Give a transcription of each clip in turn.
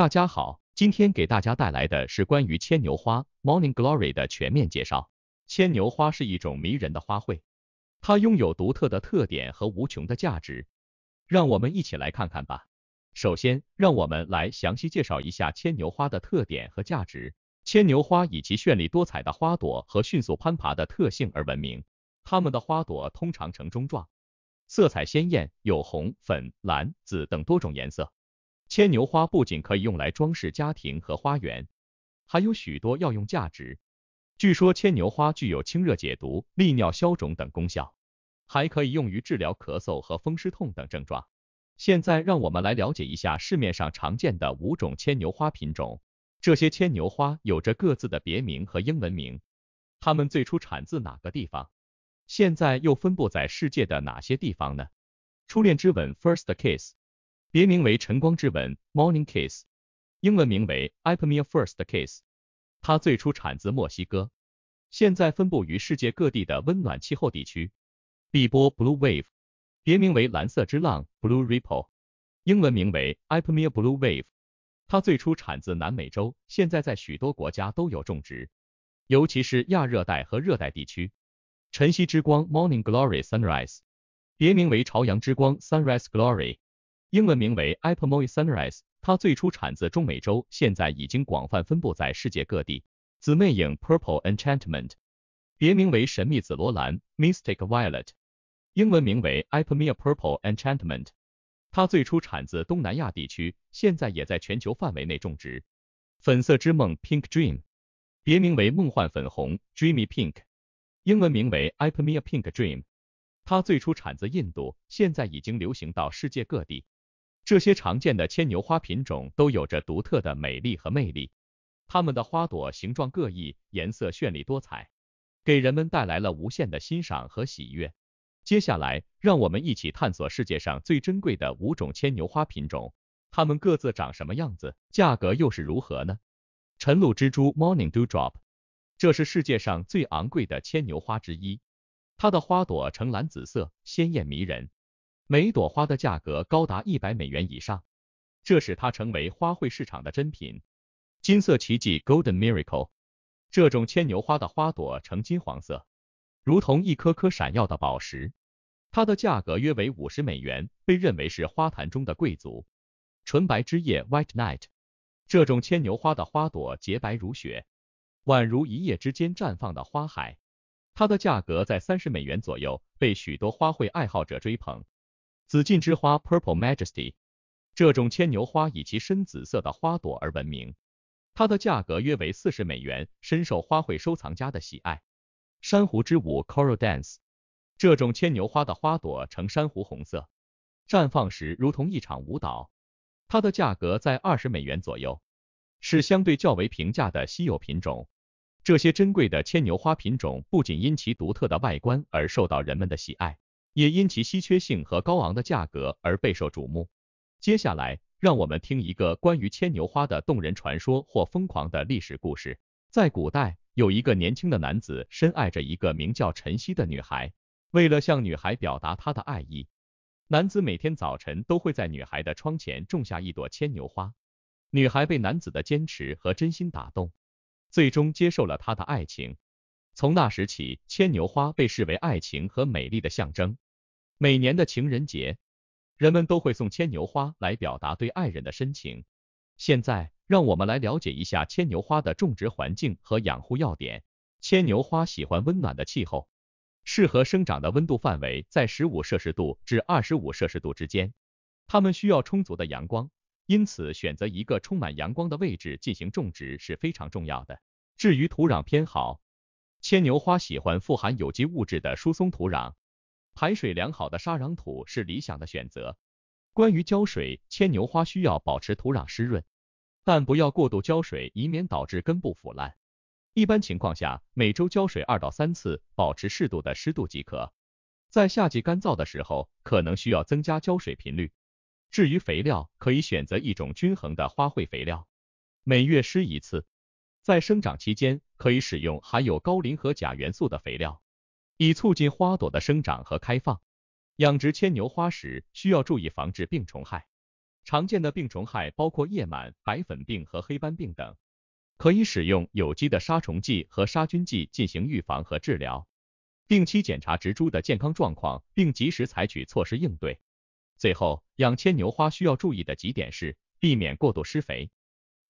大家好，今天给大家带来的是关于牵牛花 （Morning Glory） 的全面介绍。牵牛花是一种迷人的花卉，它拥有独特的特点和无穷的价值，让我们一起来看看吧。首先，让我们来详细介绍一下牵牛花的特点和价值。牵牛花以其绚丽多彩的花朵和迅速攀爬的特性而闻名，它们的花朵通常呈中状，色彩鲜艳，有红、粉、蓝、紫等多种颜色。牵牛花不仅可以用来装饰家庭和花园，还有许多药用价值。据说牵牛花具有清热解毒、利尿消肿等功效，还可以用于治疗咳嗽和风湿痛等症状。现在让我们来了解一下市面上常见的五种牵牛花品种。这些牵牛花有着各自的别名和英文名，它们最初产自哪个地方？现在又分布在世界的哪些地方呢？初恋之吻 （First Kiss）。别名为晨光之吻 Morning Kiss，英文名为 i p a m e a First Kiss。它最初产自墨西哥，现在分布于世界各地的温暖气候地区。碧波 Blue Wave，别名为蓝色之浪 Blue Ripple，英文名为 i p a m e a Blue Wave。它最初产自南美洲，现在在许多国家都有种植，尤其是亚热带和热带地区。晨曦之光 Morning Glory Sunrise，别名为朝阳之光 Sunrise Glory。英文名为 e p o m o i Sunrise，它最初产自中美洲，现在已经广泛分布在世界各地。紫魅影 Purple Enchantment，别名为神秘紫罗兰 Mystic Violet，英文名为 e p o m i a Purple Enchantment，它最初产自东南亚地区，现在也在全球范围内种植。粉色之梦 Pink Dream，别名为梦幻粉红 Dreamy Pink，英文名为 e p o m i a Pink Dream，它最初产自印度，现在已经流行到世界各地。这些常见的牵牛花品种都有着独特的美丽和魅力，它们的花朵形状各异，颜色绚丽多彩，给人们带来了无限的欣赏和喜悦。接下来，让我们一起探索世界上最珍贵的五种牵牛花品种，它们各自长什么样子，价格又是如何呢？晨露蜘蛛 Morning Dewdrop，这是世界上最昂贵的牵牛花之一，它的花朵呈蓝紫色，鲜艳迷人。每朵花的价格高达一百美元以上，这使它成为花卉市场的珍品。金色奇迹 Golden Miracle，这种牵牛花的花朵呈金黄色，如同一颗颗闪耀的宝石，它的价格约为五十美元，被认为是花坛中的贵族。纯白之夜 White Night，这种牵牛花的花朵洁白如雪，宛如一夜之间绽放的花海，它的价格在三十美元左右，被许多花卉爱好者追捧。紫禁之花 Purple Majesty，这种牵牛花以其深紫色的花朵而闻名，它的价格约为四十美元，深受花卉收藏家的喜爱。珊瑚之舞 Coral Dance，这种牵牛花的花朵呈珊瑚红色，绽放时如同一场舞蹈，它的价格在二十美元左右，是相对较为平价的稀有品种。这些珍贵的牵牛花品种不仅因其独特的外观而受到人们的喜爱。也因其稀缺性和高昂的价格而备受瞩目。接下来，让我们听一个关于牵牛花的动人传说或疯狂的历史故事。在古代，有一个年轻的男子深爱着一个名叫晨曦的女孩。为了向女孩表达他的爱意，男子每天早晨都会在女孩的窗前种下一朵牵牛花。女孩被男子的坚持和真心打动，最终接受了他的爱情。从那时起，牵牛花被视为爱情和美丽的象征。每年的情人节，人们都会送牵牛花来表达对爱人的深情。现在，让我们来了解一下牵牛花的种植环境和养护要点。牵牛花喜欢温暖的气候，适合生长的温度范围在十五摄氏度至二十五摄氏度之间。它们需要充足的阳光，因此选择一个充满阳光的位置进行种植是非常重要的。至于土壤偏好，牵牛花喜欢富含有机物质的疏松土壤，排水良好的沙壤土是理想的选择。关于浇水，牵牛花需要保持土壤湿润，但不要过度浇水，以免导致根部腐烂。一般情况下，每周浇水二到三次，保持适度的湿度即可。在夏季干燥的时候，可能需要增加浇水频率。至于肥料，可以选择一种均衡的花卉肥料，每月施一次。在生长期间，可以使用含有高磷和钾元素的肥料，以促进花朵的生长和开放。养殖牵牛花时，需要注意防治病虫害。常见的病虫害包括叶螨、白粉病和黑斑病等，可以使用有机的杀虫剂和杀菌剂进行预防和治疗。定期检查植株的健康状况，并及时采取措施应对。最后，养牵牛花需要注意的几点是：避免过度施肥。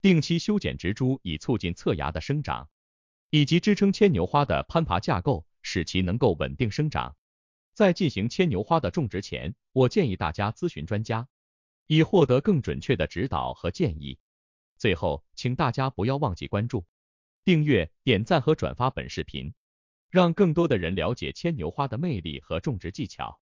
定期修剪植株，以促进侧芽的生长，以及支撑牵牛花的攀爬架构，使其能够稳定生长。在进行牵牛花的种植前，我建议大家咨询专家，以获得更准确的指导和建议。最后，请大家不要忘记关注、订阅、点赞和转发本视频，让更多的人了解牵牛花的魅力和种植技巧。